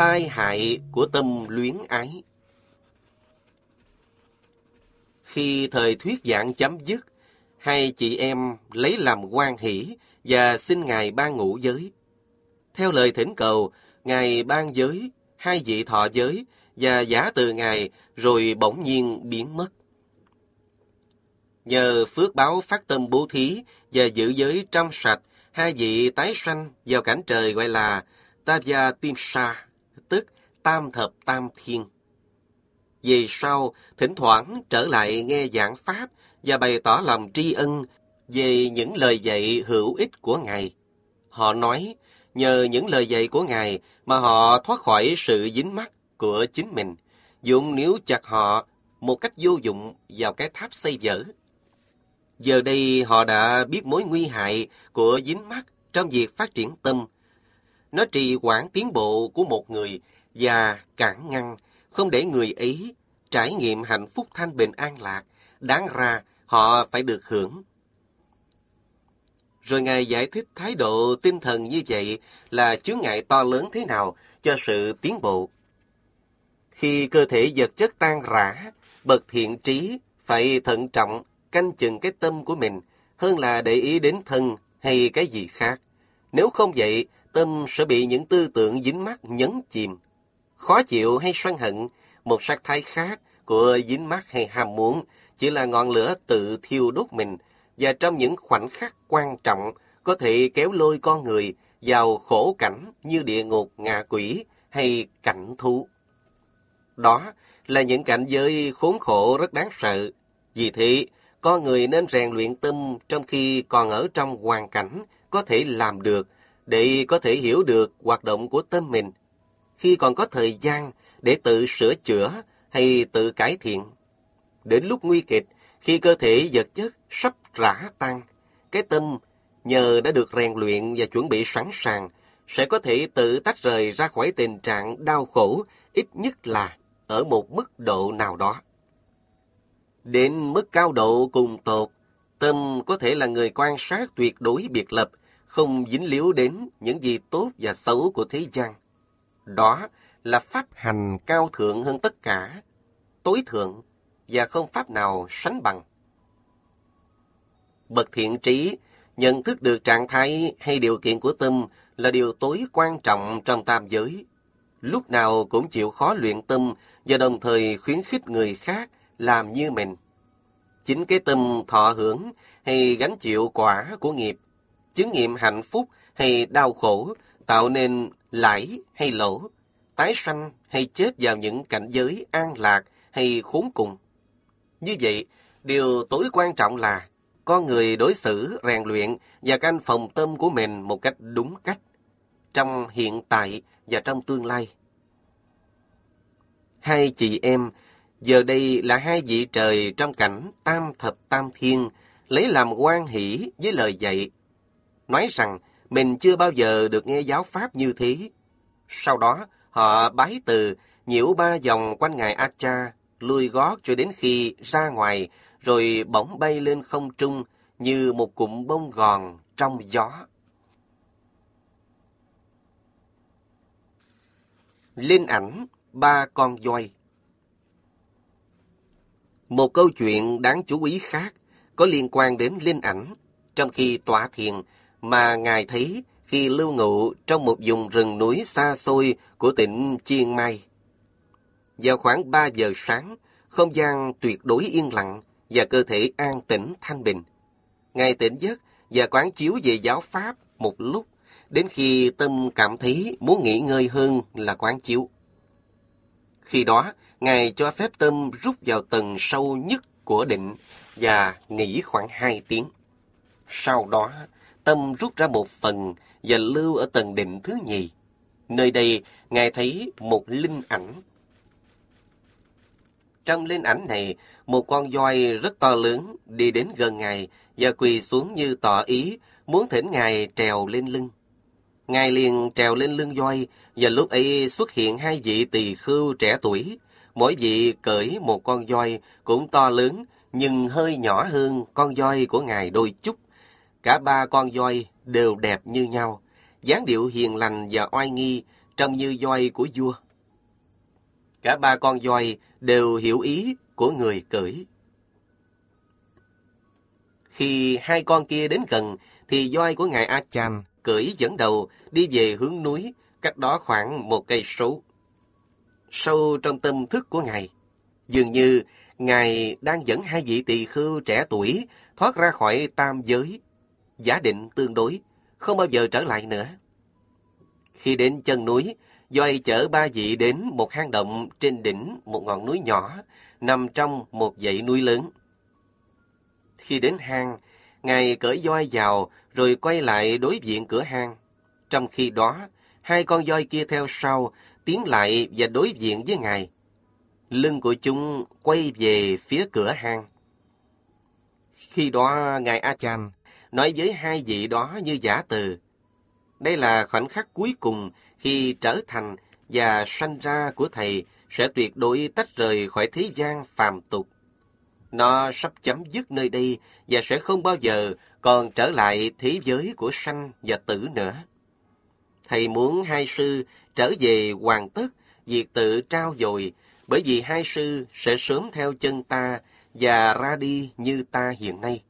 tai hại của tâm luyến ái. Khi thời thuyết giảng chấm dứt, hai chị em lấy làm quan hỷ và xin Ngài ban ngũ giới. Theo lời thỉnh cầu, Ngài ban giới, hai vị thọ giới và giả từ Ngài rồi bỗng nhiên biến mất. Nhờ phước báo phát tâm bố thí và giữ giới trong sạch, hai vị tái sanh vào cảnh trời gọi là Tavya Timsa tức tam thập tam thiên. Về sau, thỉnh thoảng trở lại nghe giảng Pháp và bày tỏ lòng tri ân về những lời dạy hữu ích của Ngài. Họ nói, nhờ những lời dạy của Ngài mà họ thoát khỏi sự dính mắc của chính mình, dụng níu chặt họ một cách vô dụng vào cái tháp xây dở. Giờ đây họ đã biết mối nguy hại của dính mắc trong việc phát triển tâm, nó trì quản tiến bộ của một người và cản ngăn, không để người ấy trải nghiệm hạnh phúc thanh bình an lạc, đáng ra họ phải được hưởng. Rồi Ngài giải thích thái độ tinh thần như vậy là chướng ngại to lớn thế nào cho sự tiến bộ. Khi cơ thể vật chất tan rã, bậc thiện trí phải thận trọng canh chừng cái tâm của mình hơn là để ý đến thân hay cái gì khác. Nếu không vậy, tâm sẽ bị những tư tưởng dính mắt nhấn chìm. Khó chịu hay sân hận, một sắc thái khác của dính mắt hay ham muốn chỉ là ngọn lửa tự thiêu đốt mình và trong những khoảnh khắc quan trọng có thể kéo lôi con người vào khổ cảnh như địa ngục ngạ quỷ hay cảnh thú. Đó là những cảnh giới khốn khổ rất đáng sợ. Vì thế, con người nên rèn luyện tâm trong khi còn ở trong hoàn cảnh có thể làm được để có thể hiểu được hoạt động của tâm mình khi còn có thời gian để tự sửa chữa hay tự cải thiện. Đến lúc nguy kịch, khi cơ thể vật chất sắp rã tan, cái tâm nhờ đã được rèn luyện và chuẩn bị sẵn sàng sẽ có thể tự tách rời ra khỏi tình trạng đau khổ ít nhất là ở một mức độ nào đó. Đến mức cao độ cùng tột, tâm có thể là người quan sát tuyệt đối biệt lập không dính liễu đến những gì tốt và xấu của thế gian. Đó là pháp hành cao thượng hơn tất cả, tối thượng và không pháp nào sánh bằng. Bậc thiện trí nhận thức được trạng thái hay điều kiện của tâm là điều tối quan trọng trong tam giới. Lúc nào cũng chịu khó luyện tâm và đồng thời khuyến khích người khác làm như mình. Chính cái tâm thọ hưởng hay gánh chịu quả của nghiệp chứng nghiệm hạnh phúc hay đau khổ, tạo nên lãi hay lỗ, tái sanh hay chết vào những cảnh giới an lạc hay khốn cùng. Như vậy, điều tối quan trọng là con người đối xử, rèn luyện và canh phòng tâm của mình một cách đúng cách, trong hiện tại và trong tương lai. Hai chị em, giờ đây là hai vị trời trong cảnh tam thập tam thiên, lấy làm quan hỷ với lời dạy nói rằng mình chưa bao giờ được nghe giáo pháp như thế. Sau đó, họ bái từ, nhiễu ba vòng quanh ngài Acha, lùi gót cho đến khi ra ngoài, rồi bỗng bay lên không trung như một cụm bông gòn trong gió. Linh ảnh ba con voi Một câu chuyện đáng chú ý khác có liên quan đến linh ảnh. Trong khi tỏa thiền, mà Ngài thấy khi lưu ngụ trong một vùng rừng núi xa xôi của tỉnh Chiang Mai. Vào khoảng 3 giờ sáng, không gian tuyệt đối yên lặng và cơ thể an tĩnh thanh bình. Ngài tỉnh giấc và quán chiếu về giáo Pháp một lúc, đến khi tâm cảm thấy muốn nghỉ ngơi hơn là quán chiếu. Khi đó, Ngài cho phép tâm rút vào tầng sâu nhất của định và nghỉ khoảng 2 tiếng. Sau đó, Tâm rút ra một phần và lưu ở tầng định thứ nhì. Nơi đây, Ngài thấy một linh ảnh. Trong linh ảnh này, một con voi rất to lớn đi đến gần Ngài và quỳ xuống như tỏ ý muốn thỉnh Ngài trèo lên lưng. Ngài liền trèo lên lưng voi và lúc ấy xuất hiện hai vị tỳ khưu trẻ tuổi. Mỗi vị cởi một con voi cũng to lớn nhưng hơi nhỏ hơn con voi của Ngài đôi chút. Cả ba con voi đều đẹp như nhau, dáng điệu hiền lành và oai nghi trông như voi của vua. Cả ba con voi đều hiểu ý của người cưỡi. Khi hai con kia đến gần, thì voi của ngài a chan cưỡi dẫn đầu đi về hướng núi, cách đó khoảng một cây số. Sâu trong tâm thức của ngài, dường như ngài đang dẫn hai vị tỳ khưu trẻ tuổi thoát ra khỏi tam giới giả định tương đối, không bao giờ trở lại nữa. Khi đến chân núi, Doay chở ba vị đến một hang động trên đỉnh một ngọn núi nhỏ, nằm trong một dãy núi lớn. Khi đến hang, Ngài cởi Doay vào rồi quay lại đối diện cửa hang. Trong khi đó, hai con Doay kia theo sau, tiến lại và đối diện với Ngài. Lưng của chúng quay về phía cửa hang. Khi đó, Ngài A Chan nói với hai vị đó như giả từ. Đây là khoảnh khắc cuối cùng khi trở thành và sanh ra của Thầy sẽ tuyệt đối tách rời khỏi thế gian phàm tục. Nó sắp chấm dứt nơi đây và sẽ không bao giờ còn trở lại thế giới của sanh và tử nữa. Thầy muốn hai sư trở về hoàn tất việc tự trao dồi bởi vì hai sư sẽ sớm theo chân ta và ra đi như ta hiện nay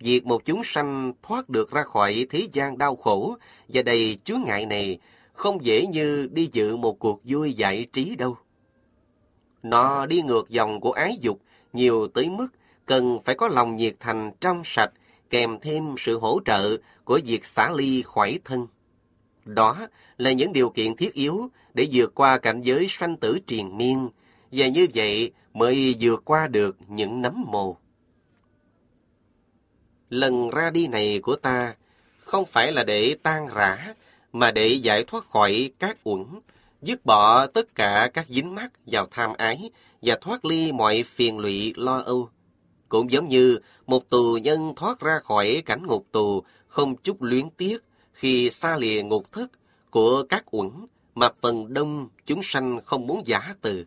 việc một chúng sanh thoát được ra khỏi thế gian đau khổ và đầy chướng ngại này không dễ như đi dự một cuộc vui giải trí đâu. Nó đi ngược dòng của ái dục nhiều tới mức cần phải có lòng nhiệt thành trong sạch kèm thêm sự hỗ trợ của việc xả ly khỏi thân. Đó là những điều kiện thiết yếu để vượt qua cảnh giới sanh tử triền miên và như vậy mới vượt qua được những nấm mồ lần ra đi này của ta không phải là để tan rã, mà để giải thoát khỏi các uẩn, dứt bỏ tất cả các dính mắc vào tham ái và thoát ly mọi phiền lụy lo âu. Cũng giống như một tù nhân thoát ra khỏi cảnh ngục tù không chút luyến tiếc khi xa lìa ngục thất của các uẩn mà phần đông chúng sanh không muốn giả từ.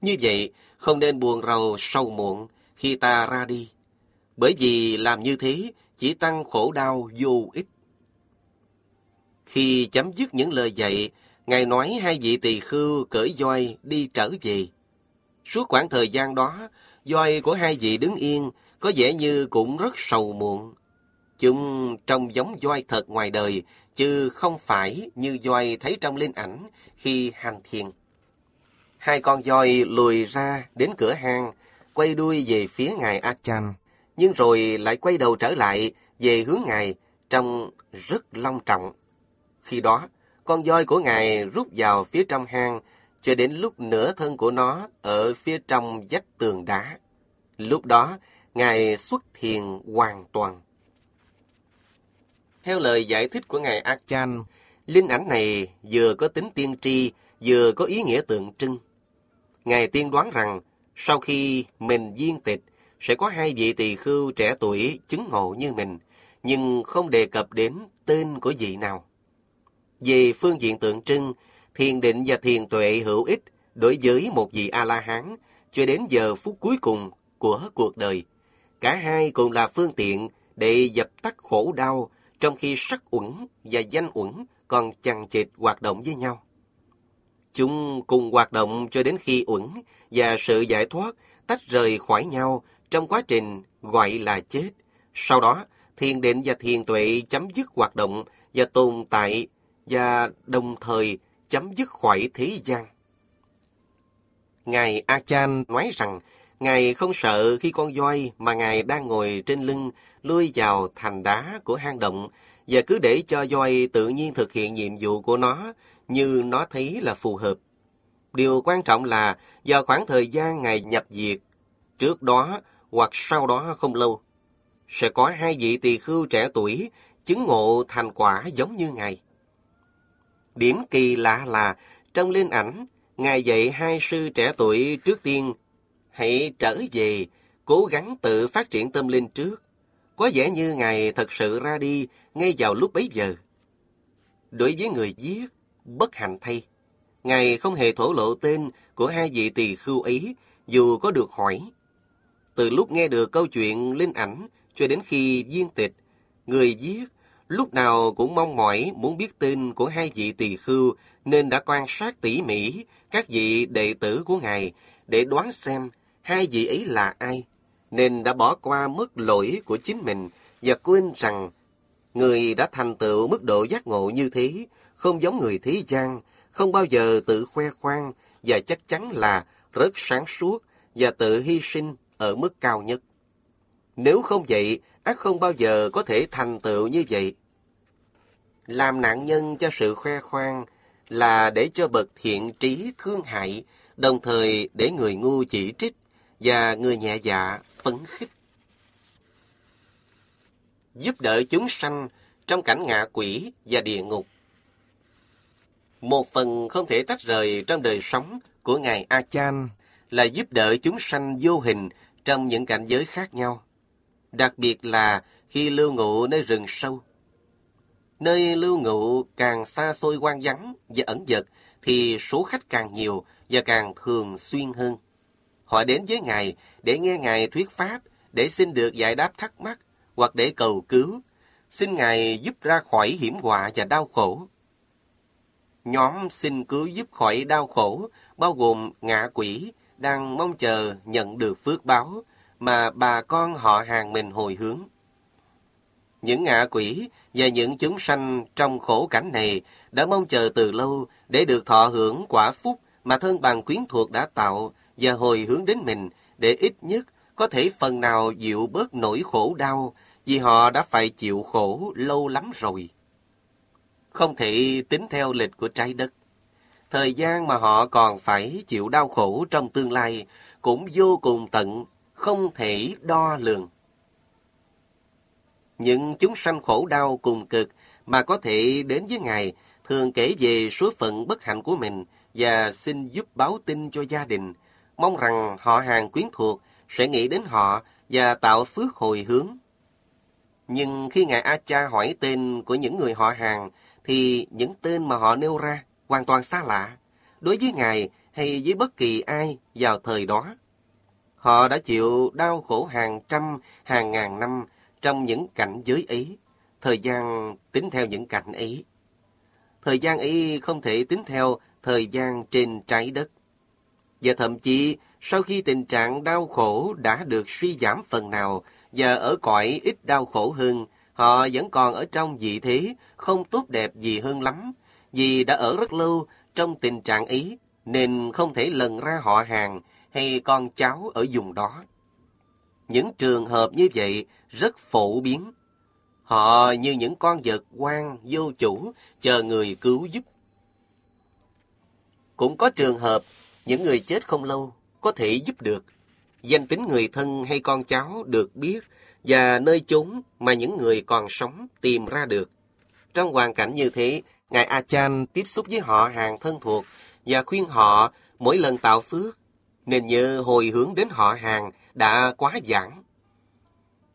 Như vậy, không nên buồn rầu sâu muộn khi ta ra đi bởi vì làm như thế chỉ tăng khổ đau vô ích. Khi chấm dứt những lời dạy, Ngài nói hai vị tỳ khưu cởi voi đi trở về. Suốt khoảng thời gian đó, voi của hai vị đứng yên có vẻ như cũng rất sầu muộn. Chúng trông giống voi thật ngoài đời, chứ không phải như voi thấy trong linh ảnh khi hành thiền. Hai con voi lùi ra đến cửa hang, quay đuôi về phía ngài a chan nhưng rồi lại quay đầu trở lại về hướng ngài trông rất long trọng. Khi đó, con voi của ngài rút vào phía trong hang cho đến lúc nửa thân của nó ở phía trong vách tường đá. Lúc đó, ngài xuất thiền hoàn toàn. Theo lời giải thích của ngài Achan, linh ảnh này vừa có tính tiên tri, vừa có ý nghĩa tượng trưng. Ngài tiên đoán rằng sau khi mình viên tịch sẽ có hai vị tỳ khưu trẻ tuổi chứng ngộ như mình, nhưng không đề cập đến tên của vị nào. Về phương diện tượng trưng, thiền định và thiền tuệ hữu ích đối với một vị A-la-hán cho đến giờ phút cuối cùng của cuộc đời. Cả hai cùng là phương tiện để dập tắt khổ đau trong khi sắc uẩn và danh uẩn còn chằng chịt hoạt động với nhau. Chúng cùng hoạt động cho đến khi uẩn và sự giải thoát tách rời khỏi nhau trong quá trình gọi là chết, sau đó thiền định và thiền tuệ chấm dứt hoạt động và tồn tại và đồng thời chấm dứt khỏi thế gian. Ngài a chan nói rằng, Ngài không sợ khi con voi mà Ngài đang ngồi trên lưng lui vào thành đá của hang động và cứ để cho voi tự nhiên thực hiện nhiệm vụ của nó như nó thấy là phù hợp. Điều quan trọng là do khoảng thời gian Ngài nhập diệt, trước đó hoặc sau đó không lâu, sẽ có hai vị tỳ khưu trẻ tuổi chứng ngộ thành quả giống như Ngài. Điểm kỳ lạ là trong linh ảnh, Ngài dạy hai sư trẻ tuổi trước tiên hãy trở về, cố gắng tự phát triển tâm linh trước. Có vẻ như Ngài thật sự ra đi ngay vào lúc bấy giờ. Đối với người giết, bất hạnh thay, Ngài không hề thổ lộ tên của hai vị tỳ khưu ấy dù có được hỏi. Từ lúc nghe được câu chuyện linh ảnh cho đến khi viên tịch, người viết lúc nào cũng mong mỏi muốn biết tin của hai vị tỳ khưu nên đã quan sát tỉ mỉ các vị đệ tử của ngài để đoán xem hai vị ấy là ai, nên đã bỏ qua mức lỗi của chính mình và quên rằng người đã thành tựu mức độ giác ngộ như thế, không giống người thế gian, không bao giờ tự khoe khoang và chắc chắn là rất sáng suốt và tự hy sinh ở mức cao nhất. Nếu không vậy, ác không bao giờ có thể thành tựu như vậy. Làm nạn nhân cho sự khoe khoang là để cho bậc thiện trí thương hại, đồng thời để người ngu chỉ trích và người nhẹ dạ phấn khích. Giúp đỡ chúng sanh trong cảnh ngạ quỷ và địa ngục. Một phần không thể tách rời trong đời sống của Ngài A-chan là giúp đỡ chúng sanh vô hình trong những cảnh giới khác nhau, đặc biệt là khi lưu ngụ nơi rừng sâu. Nơi lưu ngụ càng xa xôi quan vắng và ẩn dật thì số khách càng nhiều và càng thường xuyên hơn. Họ đến với Ngài để nghe Ngài thuyết pháp, để xin được giải đáp thắc mắc hoặc để cầu cứu, xin Ngài giúp ra khỏi hiểm họa và đau khổ. Nhóm xin cứu giúp khỏi đau khổ bao gồm ngạ quỷ, đang mong chờ nhận được phước báo mà bà con họ hàng mình hồi hướng. Những ngạ quỷ và những chúng sanh trong khổ cảnh này đã mong chờ từ lâu để được thọ hưởng quả phúc mà thân bằng quyến thuộc đã tạo và hồi hướng đến mình để ít nhất có thể phần nào dịu bớt nỗi khổ đau vì họ đã phải chịu khổ lâu lắm rồi. Không thể tính theo lịch của trái đất thời gian mà họ còn phải chịu đau khổ trong tương lai cũng vô cùng tận, không thể đo lường. Những chúng sanh khổ đau cùng cực mà có thể đến với Ngài thường kể về số phận bất hạnh của mình và xin giúp báo tin cho gia đình, mong rằng họ hàng quyến thuộc sẽ nghĩ đến họ và tạo phước hồi hướng. Nhưng khi Ngài A Cha hỏi tên của những người họ hàng, thì những tên mà họ nêu ra hoàn toàn xa lạ đối với Ngài hay với bất kỳ ai vào thời đó. Họ đã chịu đau khổ hàng trăm, hàng ngàn năm trong những cảnh giới ấy, thời gian tính theo những cảnh ấy. Thời gian ấy không thể tính theo thời gian trên trái đất. Và thậm chí, sau khi tình trạng đau khổ đã được suy giảm phần nào và ở cõi ít đau khổ hơn, họ vẫn còn ở trong vị thế không tốt đẹp gì hơn lắm vì đã ở rất lâu trong tình trạng ấy nên không thể lần ra họ hàng hay con cháu ở vùng đó. Những trường hợp như vậy rất phổ biến. Họ như những con vật quan vô chủ chờ người cứu giúp. Cũng có trường hợp những người chết không lâu có thể giúp được. Danh tính người thân hay con cháu được biết và nơi chúng mà những người còn sống tìm ra được. Trong hoàn cảnh như thế, Ngài Achan tiếp xúc với họ hàng thân thuộc và khuyên họ mỗi lần tạo phước nên nhớ hồi hướng đến họ hàng đã quá giảng.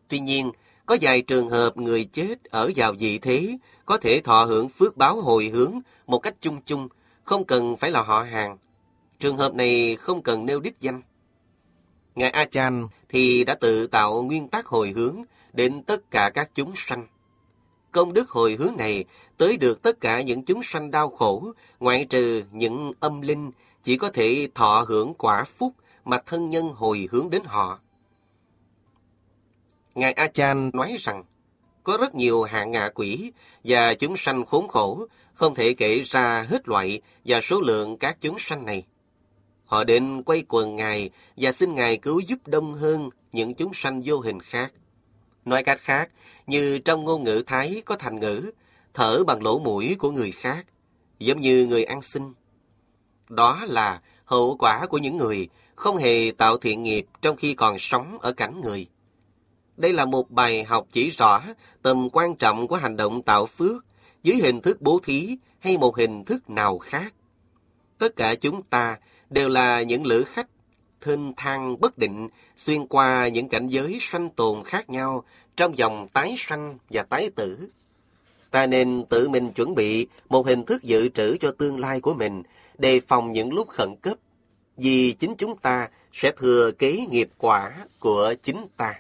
Tuy nhiên, có vài trường hợp người chết ở vào vị thế có thể thọ hưởng phước báo hồi hướng một cách chung chung, không cần phải là họ hàng. Trường hợp này không cần nêu đích danh. Ngài Achan thì đã tự tạo nguyên tắc hồi hướng đến tất cả các chúng sanh công đức hồi hướng này tới được tất cả những chúng sanh đau khổ, ngoại trừ những âm linh chỉ có thể thọ hưởng quả phúc mà thân nhân hồi hướng đến họ. Ngài Achan nói rằng, có rất nhiều hạng ngạ quỷ và chúng sanh khốn khổ, không thể kể ra hết loại và số lượng các chúng sanh này. Họ đến quay quần Ngài và xin Ngài cứu giúp đông hơn những chúng sanh vô hình khác. Nói cách khác, như trong ngôn ngữ Thái có thành ngữ, thở bằng lỗ mũi của người khác, giống như người ăn xin. Đó là hậu quả của những người không hề tạo thiện nghiệp trong khi còn sống ở cảnh người. Đây là một bài học chỉ rõ tầm quan trọng của hành động tạo phước dưới hình thức bố thí hay một hình thức nào khác. Tất cả chúng ta đều là những lữ khách thênh thang bất định xuyên qua những cảnh giới sanh tồn khác nhau trong dòng tái sanh và tái tử. Ta nên tự mình chuẩn bị một hình thức dự trữ cho tương lai của mình, đề phòng những lúc khẩn cấp, vì chính chúng ta sẽ thừa kế nghiệp quả của chính ta.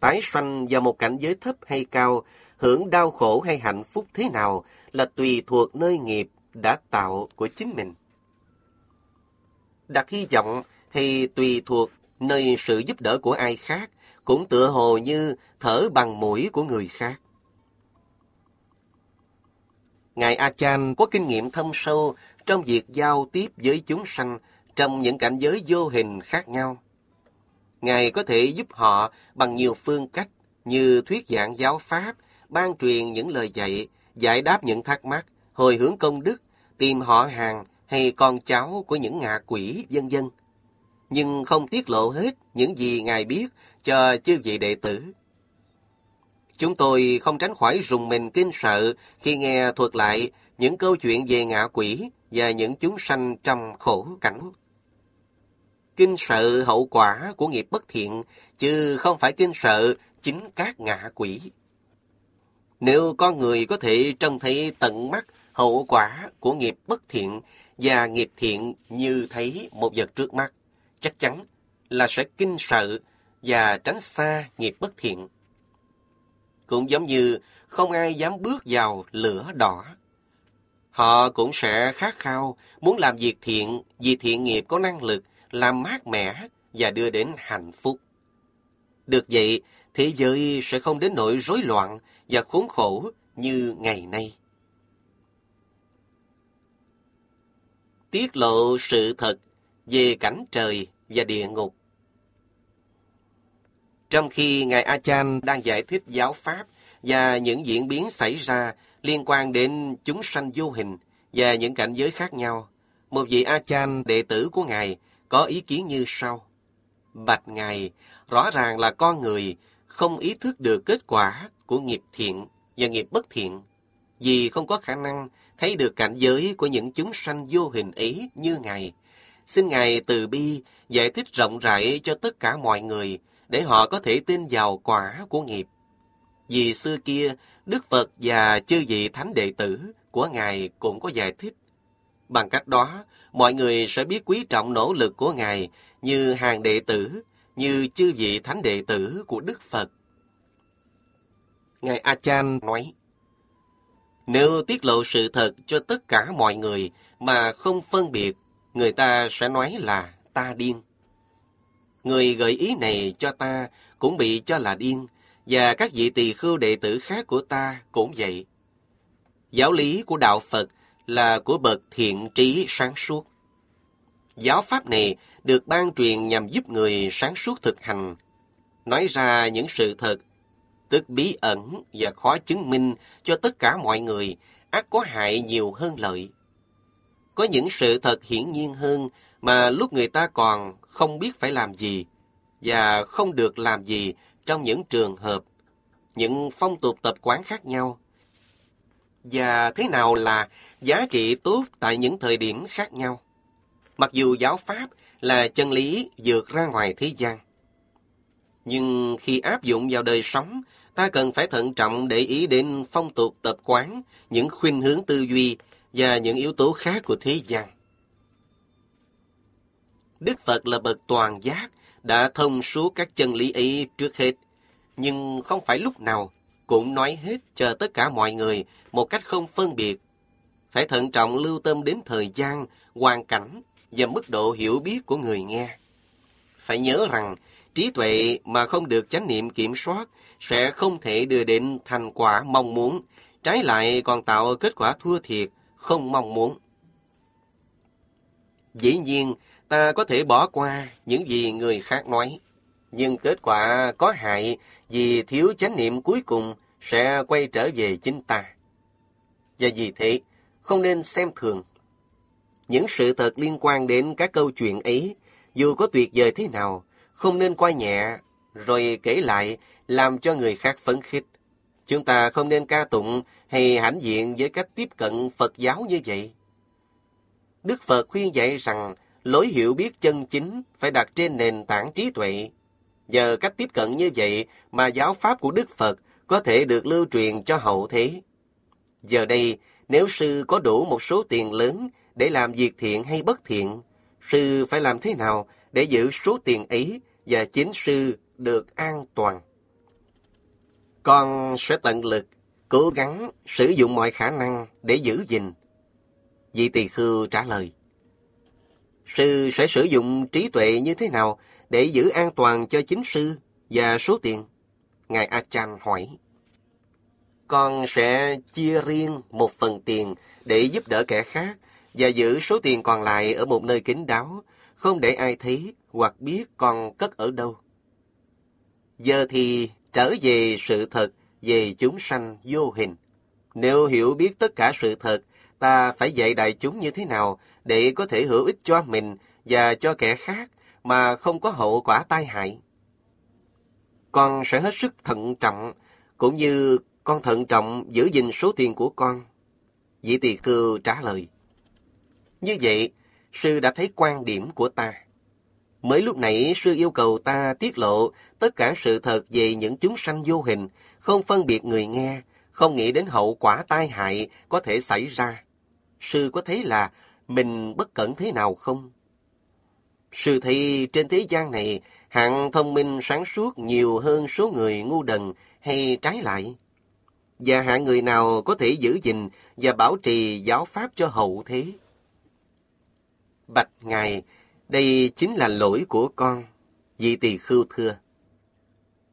Tái sanh vào một cảnh giới thấp hay cao, hưởng đau khổ hay hạnh phúc thế nào là tùy thuộc nơi nghiệp đã tạo của chính mình. Đặt hy vọng hay tùy thuộc nơi sự giúp đỡ của ai khác cũng tựa hồ như thở bằng mũi của người khác. Ngài a chan có kinh nghiệm thâm sâu trong việc giao tiếp với chúng sanh trong những cảnh giới vô hình khác nhau. Ngài có thể giúp họ bằng nhiều phương cách như thuyết giảng giáo pháp, ban truyền những lời dạy, giải đáp những thắc mắc, hồi hướng công đức, tìm họ hàng hay con cháu của những ngạ quỷ, vân dân nhưng không tiết lộ hết những gì Ngài biết cho chư vị đệ tử. Chúng tôi không tránh khỏi rùng mình kinh sợ khi nghe thuật lại những câu chuyện về ngạ quỷ và những chúng sanh trong khổ cảnh. Kinh sợ hậu quả của nghiệp bất thiện, chứ không phải kinh sợ chính các ngạ quỷ. Nếu con người có thể trông thấy tận mắt hậu quả của nghiệp bất thiện và nghiệp thiện như thấy một vật trước mắt, chắc chắn là sẽ kinh sợ và tránh xa nghiệp bất thiện. Cũng giống như không ai dám bước vào lửa đỏ. Họ cũng sẽ khát khao muốn làm việc thiện vì thiện nghiệp có năng lực làm mát mẻ và đưa đến hạnh phúc. Được vậy, thế giới sẽ không đến nỗi rối loạn và khốn khổ như ngày nay. Tiết lộ sự thật về cảnh trời và địa ngục. Trong khi Ngài A Achan đang giải thích giáo pháp và những diễn biến xảy ra liên quan đến chúng sanh vô hình và những cảnh giới khác nhau, một vị A Achan đệ tử của Ngài có ý kiến như sau. Bạch Ngài, rõ ràng là con người không ý thức được kết quả của nghiệp thiện và nghiệp bất thiện vì không có khả năng thấy được cảnh giới của những chúng sanh vô hình ấy như Ngài Xin Ngài từ bi giải thích rộng rãi cho tất cả mọi người để họ có thể tin vào quả của nghiệp. Vì xưa kia, Đức Phật và chư vị thánh đệ tử của Ngài cũng có giải thích. Bằng cách đó, mọi người sẽ biết quý trọng nỗ lực của Ngài như hàng đệ tử, như chư vị thánh đệ tử của Đức Phật. Ngài Achan nói, Nếu tiết lộ sự thật cho tất cả mọi người mà không phân biệt người ta sẽ nói là ta điên. Người gợi ý này cho ta cũng bị cho là điên, và các vị tỳ khưu đệ tử khác của ta cũng vậy. Giáo lý của Đạo Phật là của bậc thiện trí sáng suốt. Giáo pháp này được ban truyền nhằm giúp người sáng suốt thực hành, nói ra những sự thật, tức bí ẩn và khó chứng minh cho tất cả mọi người, ác có hại nhiều hơn lợi có những sự thật hiển nhiên hơn mà lúc người ta còn không biết phải làm gì và không được làm gì trong những trường hợp, những phong tục tập quán khác nhau. Và thế nào là giá trị tốt tại những thời điểm khác nhau? Mặc dù giáo pháp là chân lý vượt ra ngoài thế gian, nhưng khi áp dụng vào đời sống, ta cần phải thận trọng để ý đến phong tục tập quán, những khuynh hướng tư duy và những yếu tố khác của thế gian. Đức Phật là bậc toàn giác, đã thông suốt các chân lý ấy trước hết, nhưng không phải lúc nào cũng nói hết cho tất cả mọi người một cách không phân biệt. Phải thận trọng lưu tâm đến thời gian, hoàn cảnh và mức độ hiểu biết của người nghe. Phải nhớ rằng, trí tuệ mà không được chánh niệm kiểm soát sẽ không thể đưa đến thành quả mong muốn, trái lại còn tạo kết quả thua thiệt không mong muốn. Dĩ nhiên, ta có thể bỏ qua những gì người khác nói, nhưng kết quả có hại vì thiếu chánh niệm cuối cùng sẽ quay trở về chính ta. Và vì thế, không nên xem thường. Những sự thật liên quan đến các câu chuyện ấy, dù có tuyệt vời thế nào, không nên coi nhẹ, rồi kể lại làm cho người khác phấn khích. Chúng ta không nên ca tụng hay hãnh diện với cách tiếp cận Phật giáo như vậy. Đức Phật khuyên dạy rằng lối hiểu biết chân chính phải đặt trên nền tảng trí tuệ. Nhờ cách tiếp cận như vậy mà giáo pháp của Đức Phật có thể được lưu truyền cho hậu thế. Giờ đây, nếu sư có đủ một số tiền lớn để làm việc thiện hay bất thiện, sư phải làm thế nào để giữ số tiền ấy và chính sư được an toàn? Con sẽ tận lực, cố gắng sử dụng mọi khả năng để giữ gìn. Vị tỳ khưu trả lời. Sư sẽ sử dụng trí tuệ như thế nào để giữ an toàn cho chính sư và số tiền? Ngài a chan hỏi. Con sẽ chia riêng một phần tiền để giúp đỡ kẻ khác và giữ số tiền còn lại ở một nơi kín đáo, không để ai thấy hoặc biết con cất ở đâu. Giờ thì trở về sự thật về chúng sanh vô hình. Nếu hiểu biết tất cả sự thật, ta phải dạy đại chúng như thế nào để có thể hữu ích cho mình và cho kẻ khác mà không có hậu quả tai hại. Con sẽ hết sức thận trọng, cũng như con thận trọng giữ gìn số tiền của con. Vị tỳ cư trả lời. Như vậy, sư đã thấy quan điểm của ta. Mới lúc nãy sư yêu cầu ta tiết lộ tất cả sự thật về những chúng sanh vô hình, không phân biệt người nghe, không nghĩ đến hậu quả tai hại có thể xảy ra. Sư có thấy là mình bất cẩn thế nào không? Sư thấy trên thế gian này, hạng thông minh sáng suốt nhiều hơn số người ngu đần hay trái lại. Và hạng người nào có thể giữ gìn và bảo trì giáo pháp cho hậu thế? Bạch Ngài, đây chính là lỗi của con, vị tỳ khưu thưa.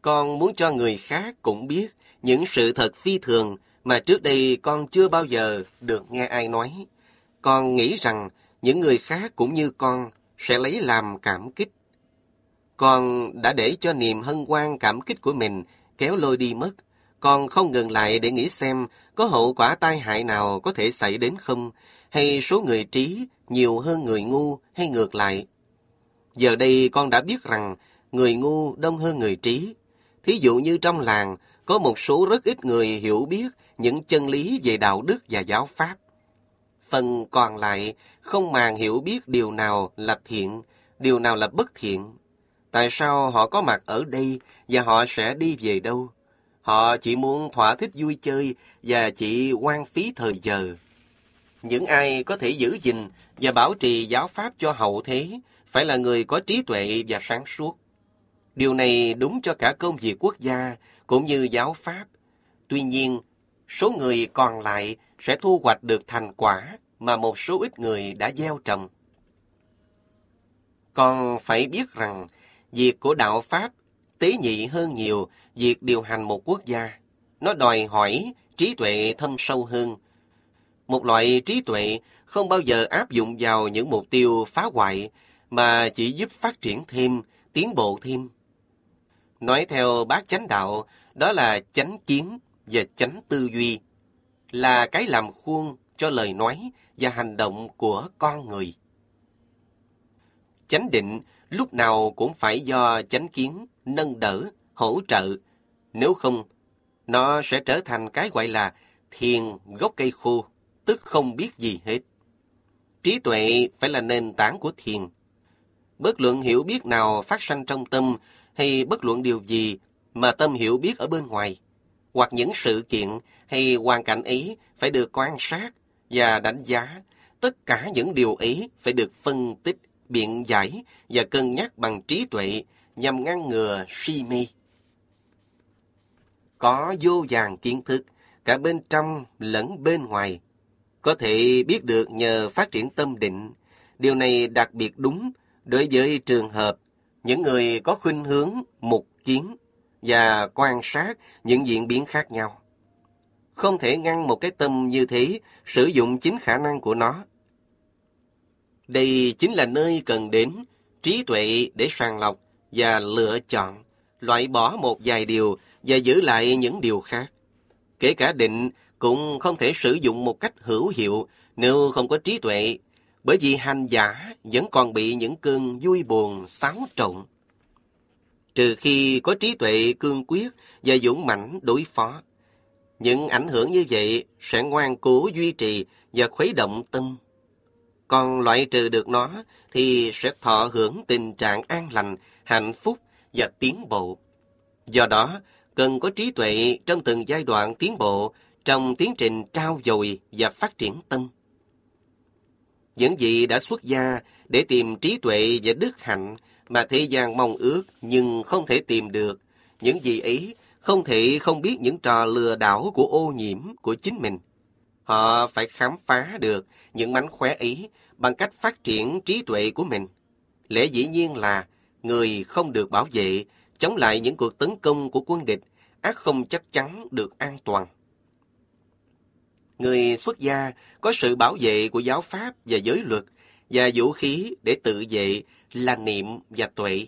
Con muốn cho người khác cũng biết những sự thật phi thường mà trước đây con chưa bao giờ được nghe ai nói. Con nghĩ rằng những người khác cũng như con sẽ lấy làm cảm kích. Con đã để cho niềm hân hoan cảm kích của mình kéo lôi đi mất. Con không ngừng lại để nghĩ xem có hậu quả tai hại nào có thể xảy đến không, hay số người trí nhiều hơn người ngu hay ngược lại. Giờ đây con đã biết rằng người ngu đông hơn người trí. Thí dụ như trong làng có một số rất ít người hiểu biết những chân lý về đạo đức và giáo pháp. Phần còn lại không màng hiểu biết điều nào là thiện, điều nào là bất thiện. Tại sao họ có mặt ở đây và họ sẽ đi về đâu? Họ chỉ muốn thỏa thích vui chơi và chỉ quan phí thời giờ những ai có thể giữ gìn và bảo trì giáo pháp cho hậu thế phải là người có trí tuệ và sáng suốt. Điều này đúng cho cả công việc quốc gia cũng như giáo pháp. Tuy nhiên, số người còn lại sẽ thu hoạch được thành quả mà một số ít người đã gieo trồng. Còn phải biết rằng, việc của đạo Pháp tế nhị hơn nhiều việc điều hành một quốc gia. Nó đòi hỏi trí tuệ thâm sâu hơn, một loại trí tuệ không bao giờ áp dụng vào những mục tiêu phá hoại mà chỉ giúp phát triển thêm, tiến bộ thêm. Nói theo bác chánh đạo, đó là chánh kiến và chánh tư duy, là cái làm khuôn cho lời nói và hành động của con người. Chánh định lúc nào cũng phải do chánh kiến nâng đỡ, hỗ trợ, nếu không, nó sẽ trở thành cái gọi là thiền gốc cây khô tức không biết gì hết. Trí tuệ phải là nền tảng của thiền. Bất luận hiểu biết nào phát sanh trong tâm hay bất luận điều gì mà tâm hiểu biết ở bên ngoài, hoặc những sự kiện hay hoàn cảnh ấy phải được quan sát và đánh giá. Tất cả những điều ấy phải được phân tích, biện giải và cân nhắc bằng trí tuệ nhằm ngăn ngừa si mê. Có vô vàng kiến thức, cả bên trong lẫn bên ngoài, có thể biết được nhờ phát triển tâm định, điều này đặc biệt đúng đối với trường hợp những người có khuynh hướng mục kiến và quan sát những diễn biến khác nhau. Không thể ngăn một cái tâm như thế sử dụng chính khả năng của nó. Đây chính là nơi cần đến trí tuệ để sàng lọc và lựa chọn, loại bỏ một vài điều và giữ lại những điều khác. Kể cả định cũng không thể sử dụng một cách hữu hiệu nếu không có trí tuệ, bởi vì hành giả vẫn còn bị những cơn vui buồn xáo trộn. Trừ khi có trí tuệ cương quyết và dũng mãnh đối phó, những ảnh hưởng như vậy sẽ ngoan cố duy trì và khuấy động tâm. Còn loại trừ được nó thì sẽ thọ hưởng tình trạng an lành, hạnh phúc và tiến bộ. Do đó, cần có trí tuệ trong từng giai đoạn tiến bộ trong tiến trình trao dồi và phát triển tâm. Những gì đã xuất gia để tìm trí tuệ và đức hạnh mà thế gian mong ước nhưng không thể tìm được, những gì ấy không thể không biết những trò lừa đảo của ô nhiễm của chính mình. Họ phải khám phá được những mánh khóe ấy bằng cách phát triển trí tuệ của mình. Lẽ dĩ nhiên là người không được bảo vệ, chống lại những cuộc tấn công của quân địch, ác không chắc chắn được an toàn. Người xuất gia có sự bảo vệ của giáo pháp và giới luật và vũ khí để tự vệ là niệm và tuệ.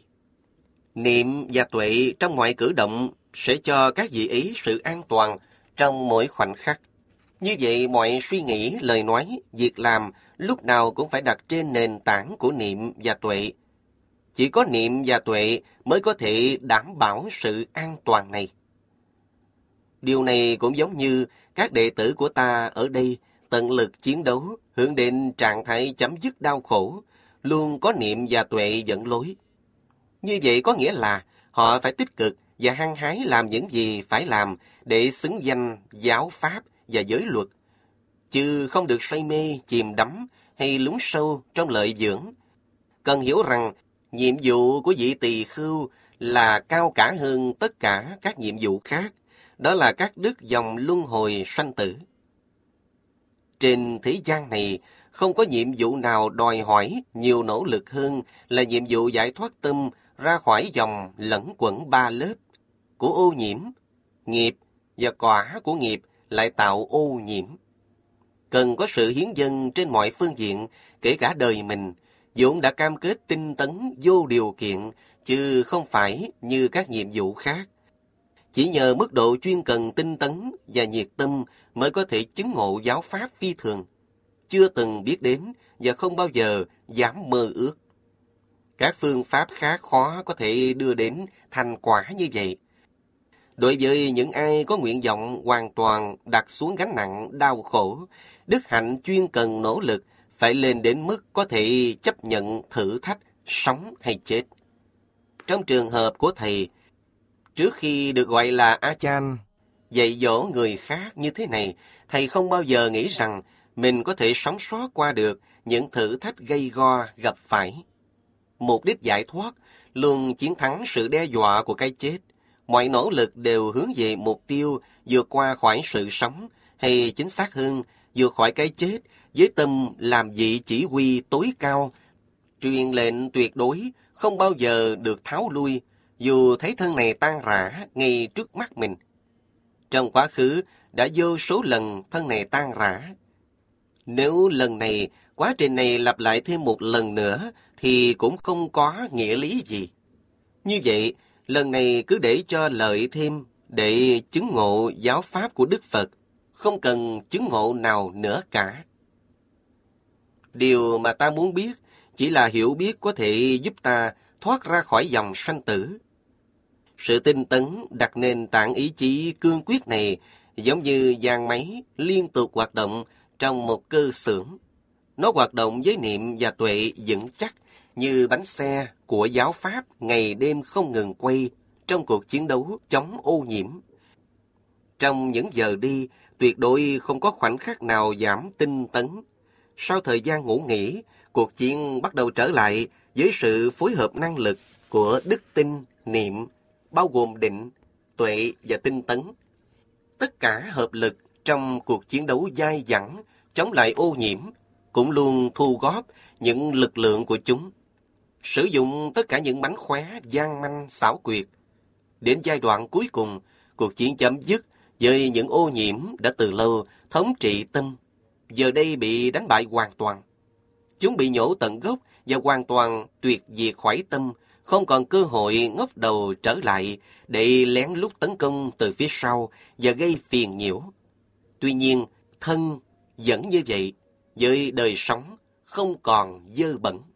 Niệm và tuệ trong mọi cử động sẽ cho các vị ấy sự an toàn trong mỗi khoảnh khắc. Như vậy mọi suy nghĩ, lời nói, việc làm lúc nào cũng phải đặt trên nền tảng của niệm và tuệ. Chỉ có niệm và tuệ mới có thể đảm bảo sự an toàn này. Điều này cũng giống như các đệ tử của ta ở đây tận lực chiến đấu, hướng đến trạng thái chấm dứt đau khổ, luôn có niệm và tuệ dẫn lối. Như vậy có nghĩa là họ phải tích cực và hăng hái làm những gì phải làm để xứng danh giáo pháp và giới luật, chứ không được say mê, chìm đắm hay lún sâu trong lợi dưỡng. Cần hiểu rằng nhiệm vụ của vị tỳ khưu là cao cả hơn tất cả các nhiệm vụ khác đó là các đức dòng luân hồi sanh tử. Trên thế gian này, không có nhiệm vụ nào đòi hỏi nhiều nỗ lực hơn là nhiệm vụ giải thoát tâm ra khỏi dòng lẫn quẩn ba lớp của ô nhiễm, nghiệp và quả của nghiệp lại tạo ô nhiễm. Cần có sự hiến dân trên mọi phương diện, kể cả đời mình, Dũng đã cam kết tinh tấn vô điều kiện, chứ không phải như các nhiệm vụ khác chỉ nhờ mức độ chuyên cần tinh tấn và nhiệt tâm mới có thể chứng ngộ giáo pháp phi thường, chưa từng biết đến và không bao giờ dám mơ ước. Các phương pháp khá khó có thể đưa đến thành quả như vậy. Đối với những ai có nguyện vọng hoàn toàn đặt xuống gánh nặng đau khổ, đức hạnh chuyên cần nỗ lực phải lên đến mức có thể chấp nhận thử thách sống hay chết. Trong trường hợp của thầy, Trước khi được gọi là Achan, dạy dỗ người khác như thế này, thầy không bao giờ nghĩ rằng mình có thể sống sót qua được những thử thách gây go gặp phải. Mục đích giải thoát luôn chiến thắng sự đe dọa của cái chết. Mọi nỗ lực đều hướng về mục tiêu vượt qua khỏi sự sống, hay chính xác hơn, vượt khỏi cái chết với tâm làm vị chỉ huy tối cao. Truyền lệnh tuyệt đối không bao giờ được tháo lui, dù thấy thân này tan rã ngay trước mắt mình. Trong quá khứ đã vô số lần thân này tan rã. Nếu lần này quá trình này lặp lại thêm một lần nữa thì cũng không có nghĩa lý gì. Như vậy, lần này cứ để cho lợi thêm để chứng ngộ giáo pháp của Đức Phật, không cần chứng ngộ nào nữa cả. Điều mà ta muốn biết chỉ là hiểu biết có thể giúp ta thoát ra khỏi dòng sanh tử. Sự tinh tấn đặt nền tảng ý chí cương quyết này giống như dàn máy liên tục hoạt động trong một cơ xưởng. Nó hoạt động với niệm và tuệ vững chắc như bánh xe của giáo Pháp ngày đêm không ngừng quay trong cuộc chiến đấu chống ô nhiễm. Trong những giờ đi, tuyệt đối không có khoảnh khắc nào giảm tinh tấn. Sau thời gian ngủ nghỉ, cuộc chiến bắt đầu trở lại với sự phối hợp năng lực của đức tin, niệm bao gồm định, tuệ và tinh tấn. Tất cả hợp lực trong cuộc chiến đấu dai dẳng chống lại ô nhiễm cũng luôn thu góp những lực lượng của chúng. Sử dụng tất cả những mánh khóe gian manh xảo quyệt. Đến giai đoạn cuối cùng, cuộc chiến chấm dứt với những ô nhiễm đã từ lâu thống trị tâm, giờ đây bị đánh bại hoàn toàn. Chúng bị nhổ tận gốc và hoàn toàn tuyệt diệt khỏi tâm không còn cơ hội ngóc đầu trở lại để lén lút tấn công từ phía sau và gây phiền nhiễu. Tuy nhiên, thân vẫn như vậy, với đời sống không còn dơ bẩn.